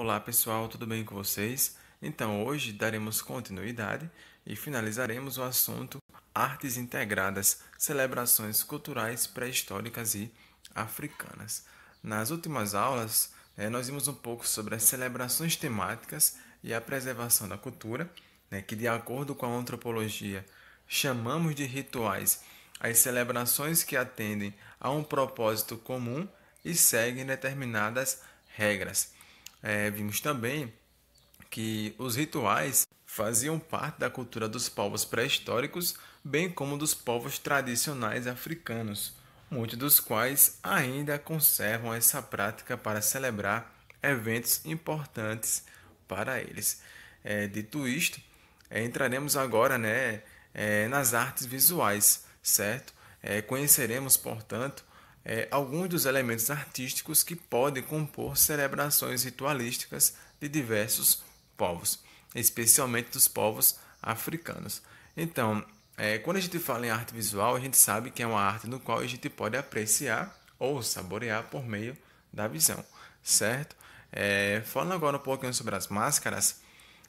Olá pessoal, tudo bem com vocês? Então hoje daremos continuidade e finalizaremos o assunto Artes Integradas, Celebrações Culturais Pré-Históricas e Africanas. Nas últimas aulas, né, nós vimos um pouco sobre as celebrações temáticas e a preservação da cultura, né, que de acordo com a antropologia chamamos de rituais as celebrações que atendem a um propósito comum e seguem determinadas regras é, vimos também que os rituais faziam parte da cultura dos povos pré-históricos, bem como dos povos tradicionais africanos, muitos dos quais ainda conservam essa prática para celebrar eventos importantes para eles. É, dito isto, é, entraremos agora né, é, nas artes visuais, certo? É, conheceremos, portanto, é, alguns dos elementos artísticos que podem compor celebrações ritualísticas de diversos povos, especialmente dos povos africanos. Então, é, quando a gente fala em arte visual, a gente sabe que é uma arte no qual a gente pode apreciar ou saborear por meio da visão, certo? É, falando agora um pouquinho sobre as máscaras,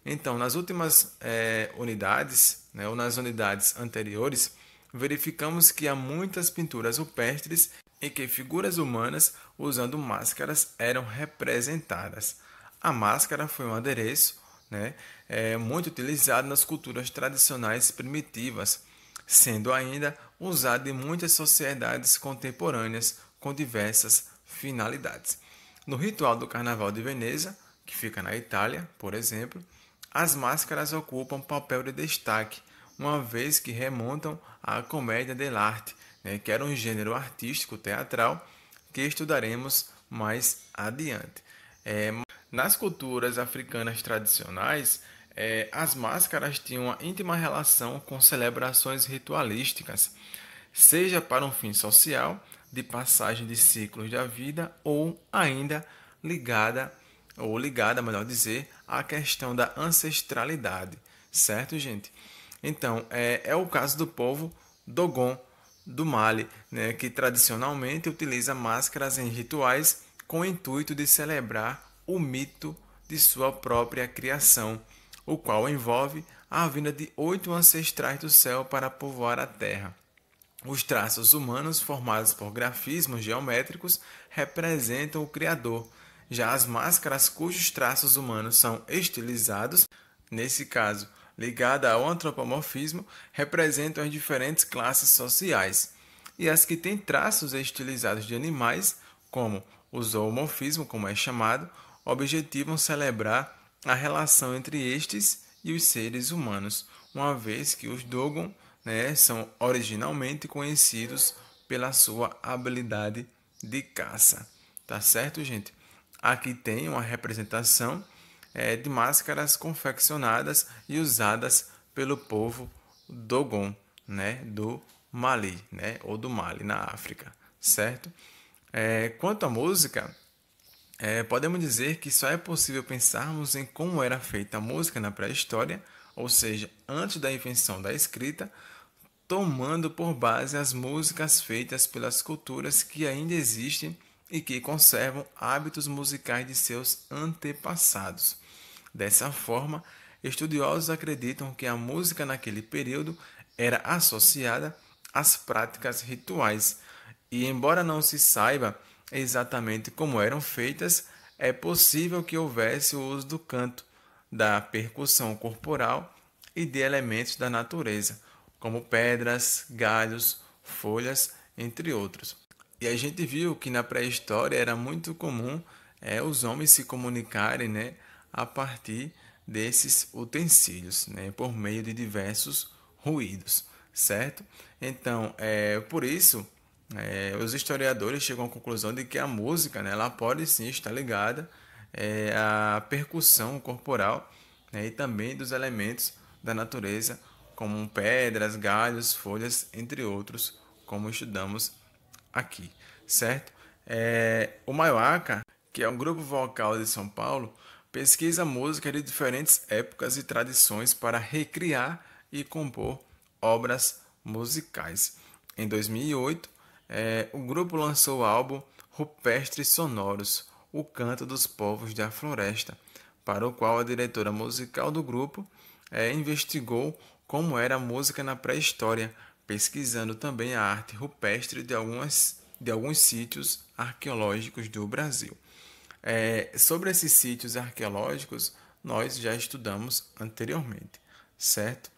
então, nas últimas é, unidades, né, ou nas unidades anteriores, verificamos que há muitas pinturas rupestres em que figuras humanas usando máscaras eram representadas. A máscara foi um adereço né, é, muito utilizado nas culturas tradicionais primitivas, sendo ainda usado em muitas sociedades contemporâneas com diversas finalidades. No ritual do Carnaval de Veneza, que fica na Itália, por exemplo, as máscaras ocupam papel de destaque, uma vez que remontam à comédia dell'arte, né, que era um gênero artístico teatral que estudaremos mais adiante. É, nas culturas africanas tradicionais, é, as máscaras tinham uma íntima relação com celebrações ritualísticas, seja para um fim social, de passagem de ciclos da vida, ou ainda ligada, ou ligada, melhor dizer, à questão da ancestralidade, certo, gente? Então, é, é o caso do povo Dogon, do Mali, né, que tradicionalmente utiliza máscaras em rituais com o intuito de celebrar o mito de sua própria criação, o qual envolve a vinda de oito ancestrais do céu para povoar a terra. Os traços humanos formados por grafismos geométricos representam o Criador, já as máscaras cujos traços humanos são estilizados, nesse caso, ligada ao antropomorfismo representam as diferentes classes sociais e as que têm traços estilizados de animais, como o zoomorfismo, como é chamado, objetivam celebrar a relação entre estes e os seres humanos, uma vez que os Dogon né, são originalmente conhecidos pela sua habilidade de caça. Tá certo, gente? Aqui tem uma representação é, de máscaras confeccionadas e usadas pelo povo Dogon, né, do Mali, né, ou do Mali na África, certo? É, quanto à música, é, podemos dizer que só é possível pensarmos em como era feita a música na pré-história, ou seja, antes da invenção da escrita, tomando por base as músicas feitas pelas culturas que ainda existem e que conservam hábitos musicais de seus antepassados. Dessa forma, estudiosos acreditam que a música naquele período era associada às práticas rituais, e embora não se saiba exatamente como eram feitas, é possível que houvesse o uso do canto, da percussão corporal e de elementos da natureza, como pedras, galhos, folhas, entre outros. E a gente viu que na pré-história era muito comum é, os homens se comunicarem né, a partir desses utensílios, né, por meio de diversos ruídos, certo? Então, é, por isso, é, os historiadores chegam à conclusão de que a música né, ela pode sim estar ligada é, à percussão corporal né, e também dos elementos da natureza, como pedras, galhos, folhas, entre outros, como estudamos aqui, certo? É, o Maioaca, que é um grupo vocal de São Paulo, pesquisa música de diferentes épocas e tradições para recriar e compor obras musicais. Em 2008, é, o grupo lançou o álbum Rupestres Sonoros, o canto dos povos da floresta, para o qual a diretora musical do grupo é, investigou como era a música na pré-história pesquisando também a arte rupestre de, algumas, de alguns sítios arqueológicos do Brasil. É, sobre esses sítios arqueológicos, nós já estudamos anteriormente, certo?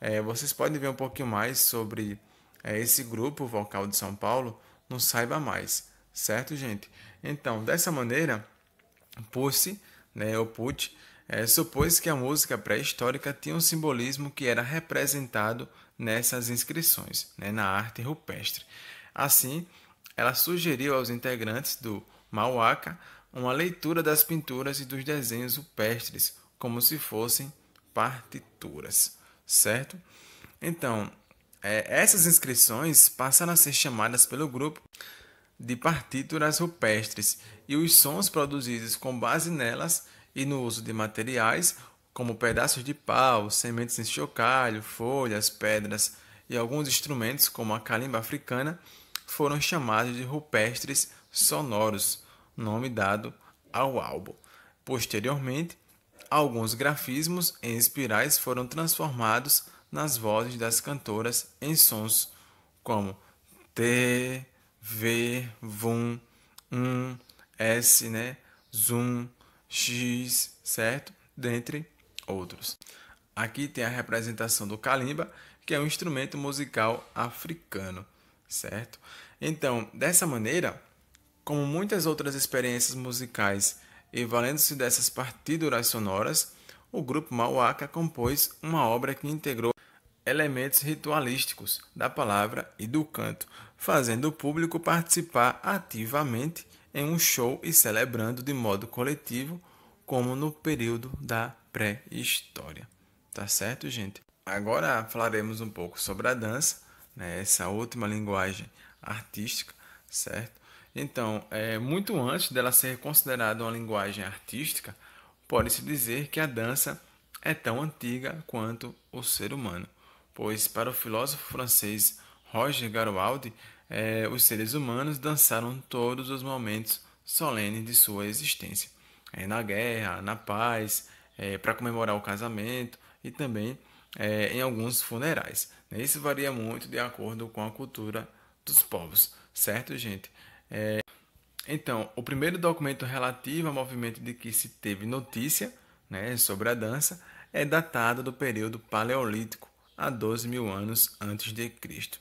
É, vocês podem ver um pouquinho mais sobre é, esse grupo vocal de São Paulo no Saiba Mais, certo, gente? Então, dessa maneira, Pussy, né, ou Pucci, é, supôs que a música pré-histórica tinha um simbolismo que era representado nessas inscrições, né, na arte rupestre. Assim, ela sugeriu aos integrantes do Mauaca uma leitura das pinturas e dos desenhos rupestres, como se fossem partituras, certo? Então, é, essas inscrições passaram a ser chamadas pelo grupo de partituras rupestres e os sons produzidos com base nelas e no uso de materiais como pedaços de pau, sementes em chocalho, folhas, pedras e alguns instrumentos, como a calimba africana, foram chamados de rupestres sonoros, nome dado ao álbum. Posteriormente, alguns grafismos em espirais foram transformados nas vozes das cantoras em sons como T, V, Vum, Um, S, né? Zoom, X, certo? Dentre outros. Aqui tem a representação do calimba, que é um instrumento musical africano, certo? Então, dessa maneira, como muitas outras experiências musicais e valendo-se dessas partituras sonoras, o grupo Mauaka compôs uma obra que integrou elementos ritualísticos da palavra e do canto, fazendo o público participar ativamente em um show e celebrando de modo coletivo, como no período da pré-história. Tá certo, gente? Agora falaremos um pouco sobre a dança, né? essa última linguagem artística, certo? Então, é, muito antes dela ser considerada uma linguagem artística, pode-se dizer que a dança é tão antiga quanto o ser humano, pois para o filósofo francês Roger Garoualdi, é, os seres humanos dançaram todos os momentos solenes de sua existência, é, na guerra, na paz, é, eh, para comemorar o casamento e também é, em alguns funerais. Né? Isso varia muito de acordo com a cultura dos povos, certo, gente? É... Então, o primeiro documento relativo ao movimento de que se teve notícia né, sobre a dança é datado do período Paleolítico, a 12 mil anos antes de Cristo.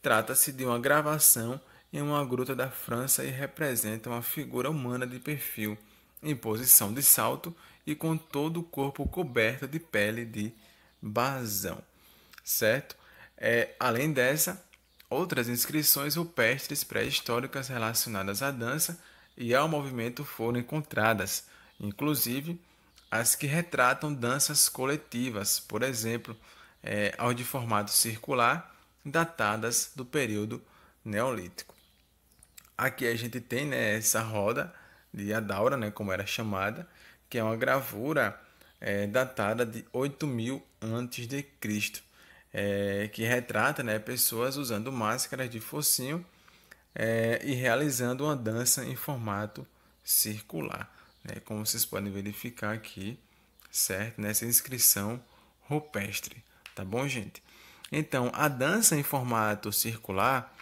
Trata-se de uma gravação em uma gruta da França e representa uma figura humana de perfil em posição de salto e com todo o corpo coberto de pele de basão, certo? É, além dessa, outras inscrições rupestres pré-históricas relacionadas à dança e ao movimento foram encontradas, inclusive as que retratam danças coletivas, por exemplo, é, ao de formato circular, datadas do período neolítico. Aqui a gente tem né, essa roda de Adaura, né, como era chamada, que é uma gravura é, datada de 8000 antes de Cristo, é, que retrata né, pessoas usando máscaras de focinho é, e realizando uma dança em formato circular, né, como vocês podem verificar aqui, certo? Nessa inscrição rupestre, tá bom, gente? Então, a dança em formato circular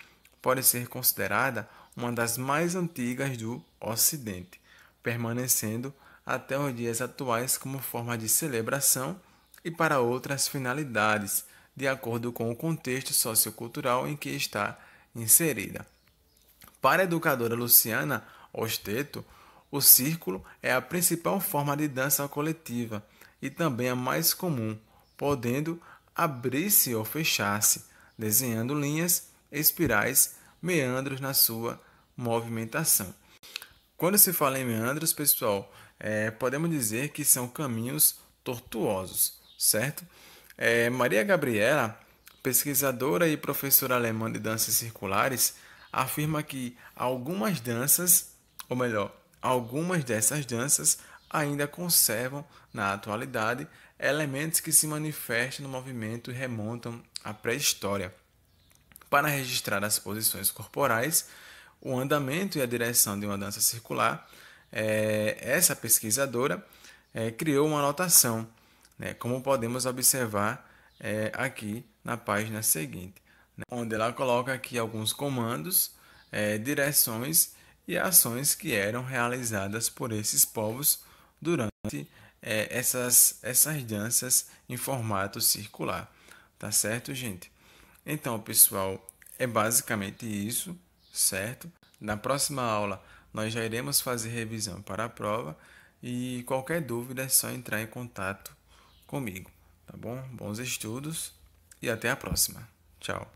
pode ser considerada uma das mais antigas do Ocidente, permanecendo até os dias atuais como forma de celebração e para outras finalidades, de acordo com o contexto sociocultural em que está inserida. Para a educadora Luciana Osteto, o círculo é a principal forma de dança coletiva e também a mais comum, podendo abrir-se ou fechar-se, desenhando linhas, espirais, meandros na sua movimentação. Quando se fala em meandros, pessoal, é, podemos dizer que são caminhos tortuosos, certo? É, Maria Gabriela, pesquisadora e professora alemã de danças circulares, afirma que algumas danças, ou melhor, algumas dessas danças ainda conservam, na atualidade, elementos que se manifestam no movimento e remontam à pré-história. Para registrar as posições corporais, o andamento e a direção de uma dança circular, é, essa pesquisadora é, criou uma anotação, né, como podemos observar é, aqui na página seguinte, né, onde ela coloca aqui alguns comandos, é, direções e ações que eram realizadas por esses povos durante é, essas, essas danças em formato circular. Tá certo, gente? Então, pessoal, é basicamente isso certo? Na próxima aula, nós já iremos fazer revisão para a prova e qualquer dúvida é só entrar em contato comigo, tá bom? Bons estudos e até a próxima. Tchau.